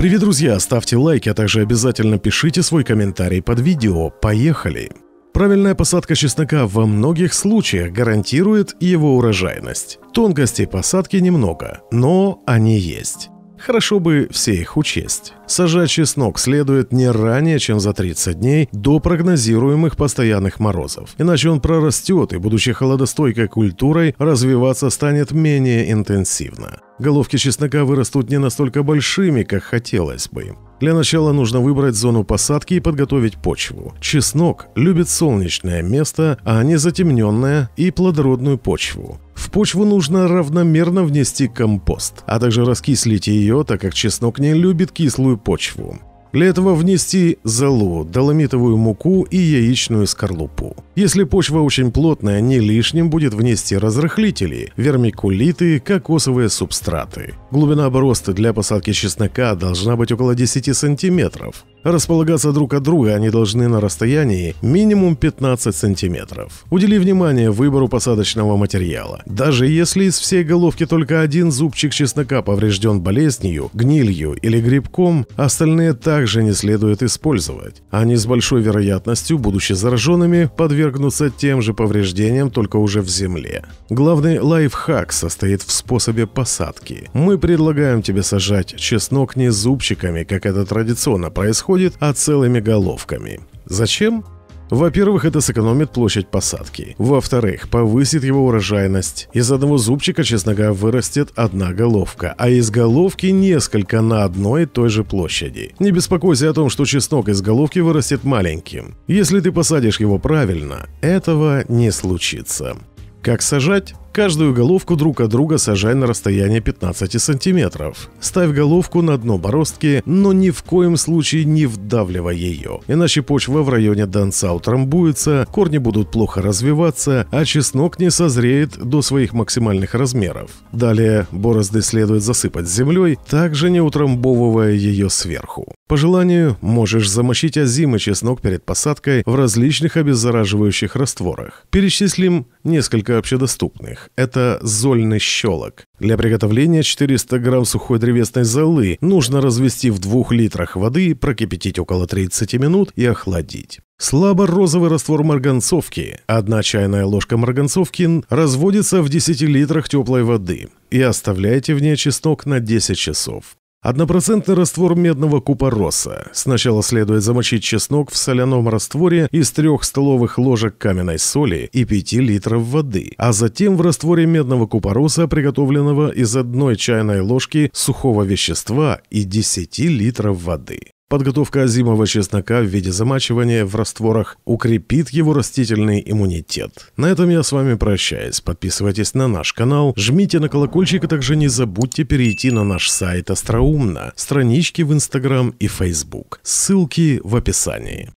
Привет, друзья! Ставьте лайки, а также обязательно пишите свой комментарий под видео. Поехали! Правильная посадка чеснока во многих случаях гарантирует его урожайность. Тонкостей посадки немного, но они есть. Хорошо бы все их учесть. Сажать чеснок следует не ранее, чем за 30 дней до прогнозируемых постоянных морозов. Иначе он прорастет и, будучи холодостойкой культурой, развиваться станет менее интенсивно. Головки чеснока вырастут не настолько большими, как хотелось бы Для начала нужно выбрать зону посадки и подготовить почву. Чеснок любит солнечное место, а не затемненное и плодородную почву. В почву нужно равномерно внести компост, а также раскислить ее, так как чеснок не любит кислую почву. Для этого внести золу, доломитовую муку и яичную скорлупу. Если почва очень плотная, не лишним будет внести разрыхлители, вермикулиты, кокосовые субстраты. Глубина оброста для посадки чеснока должна быть около 10 сантиметров. Располагаться друг от друга они должны на расстоянии минимум 15 сантиметров. Удели внимание выбору посадочного материала. Даже если из всей головки только один зубчик чеснока поврежден болезнью, гнилью или грибком, остальные также не следует использовать. Они с большой вероятностью, будучи зараженными, подвергнутся тем же повреждениям, только уже в земле. Главный лайфхак состоит в способе посадки. Мы предлагаем тебе сажать чеснок не зубчиками, как это традиционно происходит, происходит, а целыми головками. Зачем? Во-первых, это сэкономит площадь посадки. Во-вторых, повысит его урожайность. Из одного зубчика чеснока вырастет одна головка, а из головки несколько на одной и той же площади. Не беспокойся о том, что чеснок из головки вырастет маленьким. Если ты посадишь его правильно, этого не случится. Как сажать? Каждую головку друг от друга сажай на расстояние 15 сантиметров. Ставь головку на дно бороздки, но ни в коем случае не вдавливай ее, иначе почва в районе донца утрамбуется, корни будут плохо развиваться, а чеснок не созреет до своих максимальных размеров. Далее борозды следует засыпать землей, также не утрамбовывая ее сверху. По желанию, можешь замочить озимый чеснок перед посадкой в различных обеззараживающих растворах. Перечислим несколько общедоступных крупных – это зольный щелок. Для приготовления 400 грамм сухой древесной золы нужно развести в 2 литрах воды, прокипятить около 30 минут и охладить. Слабо-розовый раствор марганцовки. Одна чайная ложка марганцовки разводится в 10 литрах теплой воды и оставляйте в ней чеснок на 10 часов. Однопроцентный раствор медного купороса. Сначала следует замочить чеснок в соляном растворе из трех столовых ложек каменной соли и 5 литров воды, а затем в растворе медного купороса, приготовленного из одной чайной ложки сухого вещества и 10 литров воды. Подготовка озимого чеснока в виде замачивания в растворах укрепит его растительный иммунитет. На этом я с вами прощаюсь. Подписывайтесь на наш канал, жмите на колокольчик, а также не забудьте перейти на наш сайт Остроумно, странички в Инстаграм и Фейсбук. Ссылки в описании.